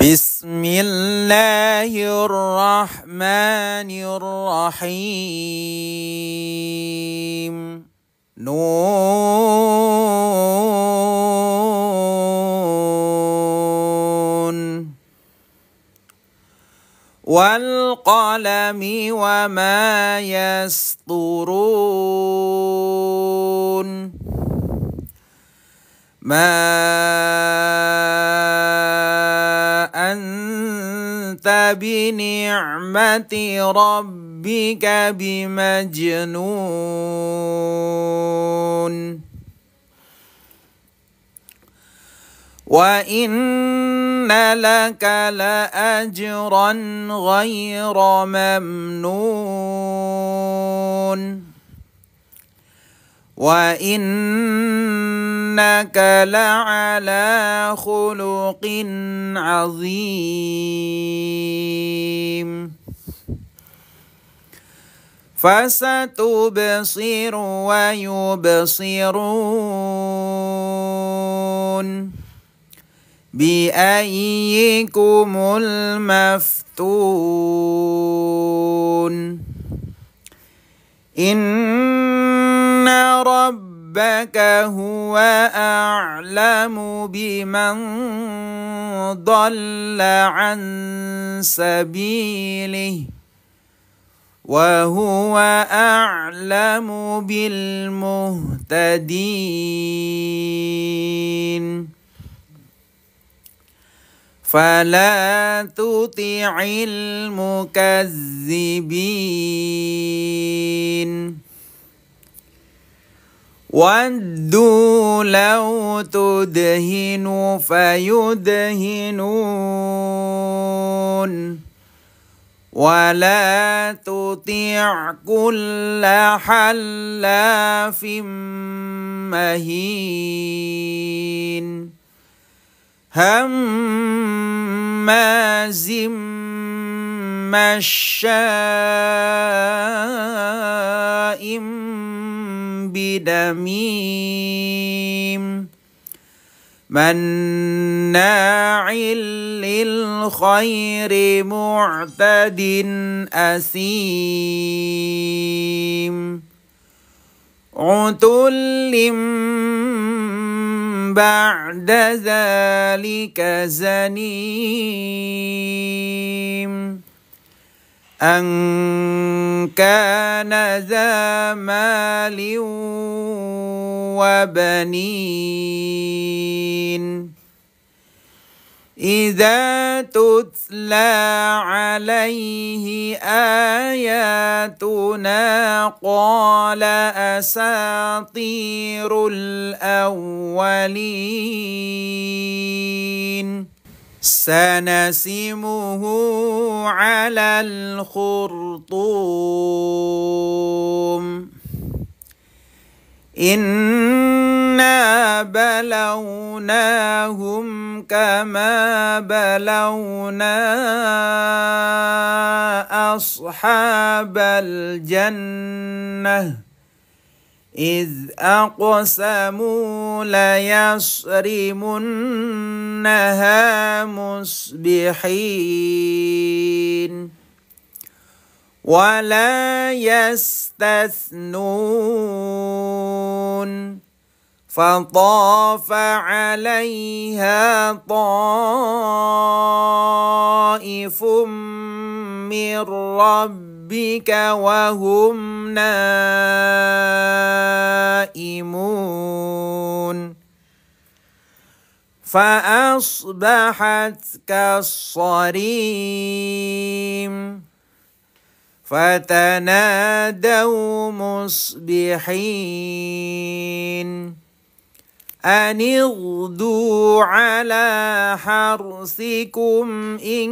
بسم الله الرحمن الرحيم نون والقلم وما يسطرون ما بنعمة ربك بمجنون وإن لك لأجرا غير ممنون وانك لعلى خلق عظيم فستبصر ويبصرون بايكم المفتون إن ربك هو أعلم بمن ضل عن سبيله وهو أعلم بالمهتدين فلا تطع المكذبين ودوا لو تدهنوا فيدهنون ولا تطيع كل حلاف مهين هماز مشاء بدميم مناع للخير معتد أثيم عتل بعد ذلك زنيم أن كان ذا مال وبنين إذا تتلى عليه آياتنا قال أساطير الأولين سنسمه على الخرطوم إنا بلوناهم كما بلونا أصحاب الجنة إذ أقسموا ليصرمنها مصبحين ولا يستثنون فطاف عليها طائف من رب ربك وهم نائمون فأصبحت كالصريم فتنادوا مصبحين أن اغدوا على حرثكم إن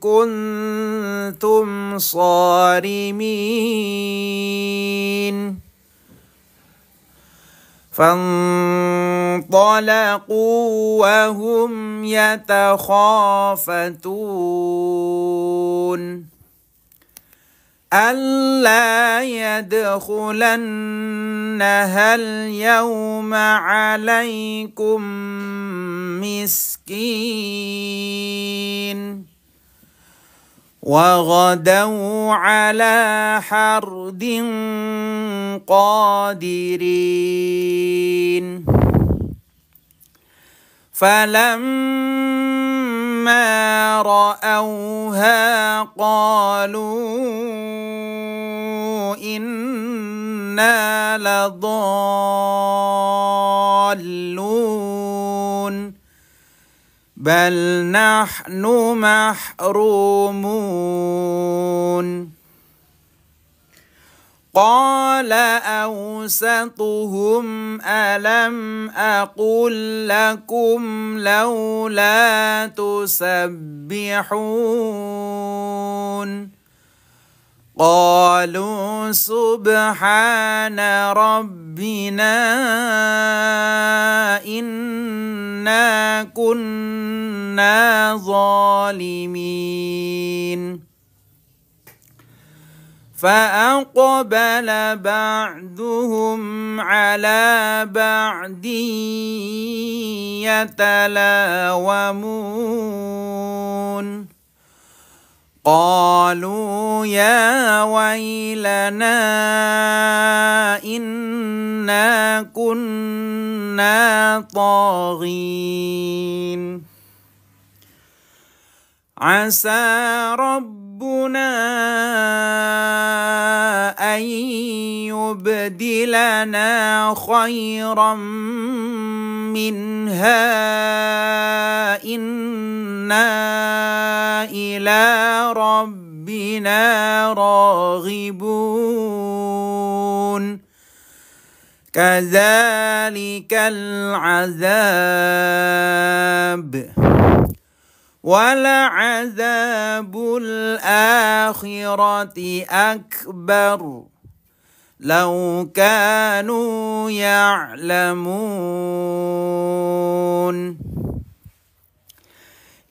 كنتم صارمين فانطلقوا وهم يتخافتون ألا يدخلنها اليوم عليكم مسكين وغدوا على حرد قادرين فلما رأوها قالوا إنا لضالون بل نحن محرومون قال أوسطهم ألم أقل لكم لولا تسبحون قالوا سبحان ربنا انا كنا ظالمين فاقبل بعضهم على بعض يتلاومون قالوا يا ويلنا إنا كنا طاغين عسى ربنا أن يبدلنا خيرا منها إن إنا إلى ربنا راغبون كذلك العذاب ولعذاب الآخرة أكبر لو كانوا يعلمون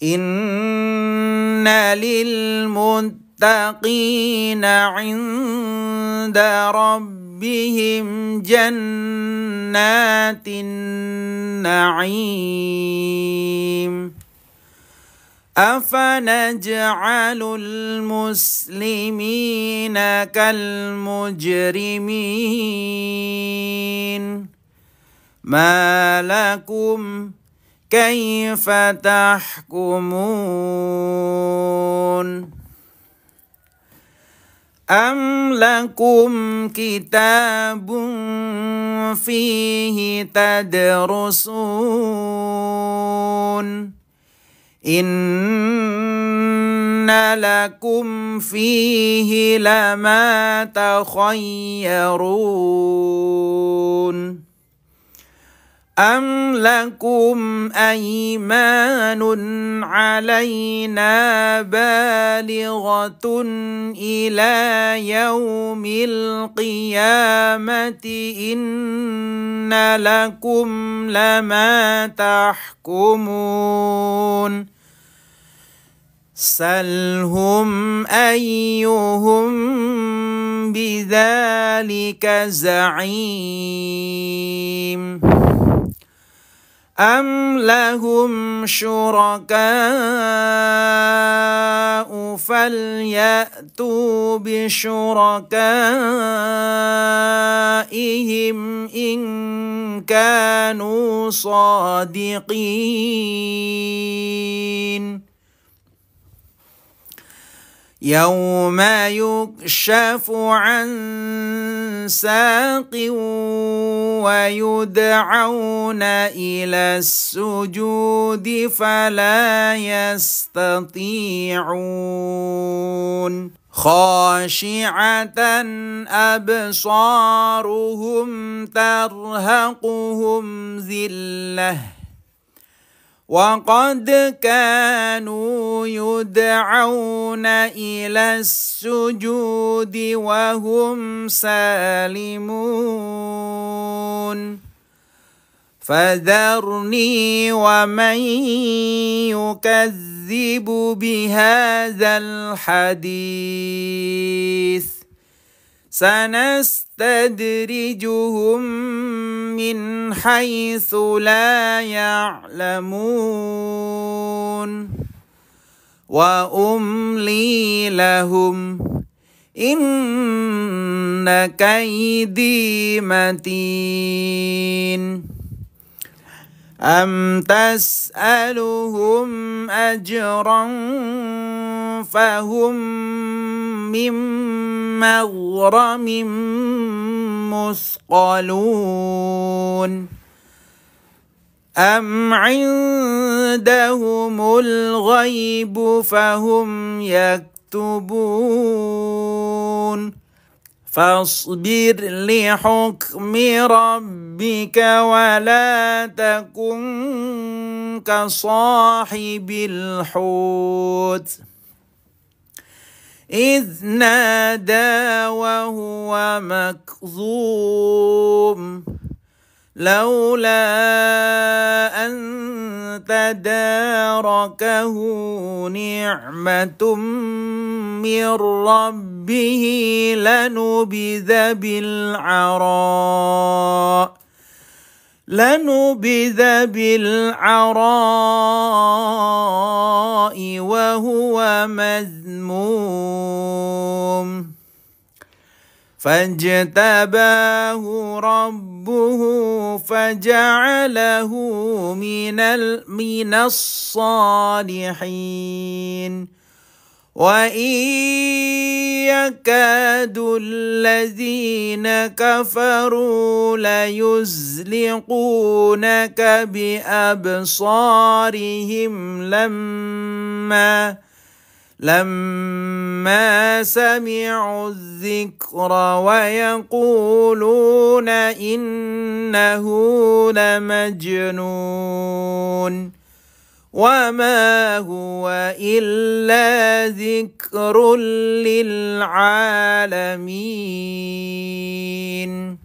إن للمتقين عند ربهم جنات النعيم أفنجعل المسلمين كالمجرمين ما لكم ؟ كيف تحكمون أم لكم كتاب فيه تدرسون إن لكم فيه لما تخيرون أَمْ لَكُمْ أَيْمَانٌ عَلَيْنَا بَالِغَةٌ إِلَى يَوْمِ الْقِيَامَةِ إِنَّ لَكُمْ لَمَا تَحْكُمُونَ سَلْهُمْ أَيُّهُمْ بِذَلِكَ زَعِيمٌ أم لهم شركاء فليأتوا بشركائهم إن كانوا صادقين يوم يكشف عن ساق ويدعون إلى السجود فلا يستطيعون خاشعة أبصارهم ترهقهم ذِلَّةٌ وقد كانوا يدعون إلى السجود وهم سالمون فذرني ومن يكذب بهذا الحديث سنستدرجهم من حيث لا يعلمون واملي لهم ان كيدي متين ام تسالهم اجرا فهم من مغرم مثقلون أم عندهم الغيب فهم يكتبون فاصبر لحكم ربك ولا تكن كصاحب الحوت إذ نادى وهو مكظوم لولا أن تداركه نعمة من ربه لنبذ بالعراء لنبذ بالعراء وهو مذموم فاجتباه ربه فجعله من من الصالحين وإن يكاد الذين كفروا ليزلقونك بأبصارهم لما لما سمعوا الذكر ويقولون إنه لمجنون وما هو إلا ذكر للعالمين